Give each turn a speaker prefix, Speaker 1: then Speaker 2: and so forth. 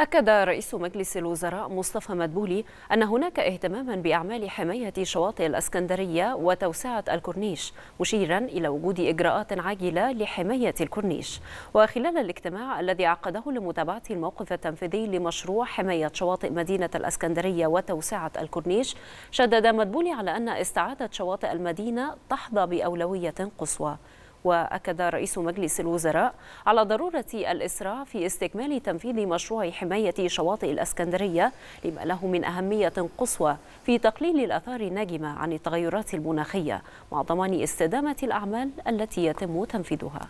Speaker 1: أكد رئيس مجلس الوزراء مصطفى مدبولي أن هناك اهتماما بأعمال حماية شواطئ الأسكندرية وتوسعة الكورنيش مشيرا إلى وجود إجراءات عاجلة لحماية الكورنيش وخلال الاجتماع الذي عقده لمتابعة الموقف التنفيذي لمشروع حماية شواطئ مدينة الأسكندرية وتوسعة الكورنيش شدد مدبولي على أن استعادة شواطئ المدينة تحظى بأولوية قصوى وأكد رئيس مجلس الوزراء على ضرورة الإسراع في استكمال تنفيذ مشروع حماية شواطئ الأسكندرية لما له من أهمية قصوى في تقليل الآثار الناجمة عن التغيرات المناخية مع ضمان استدامة الأعمال التي يتم تنفيذها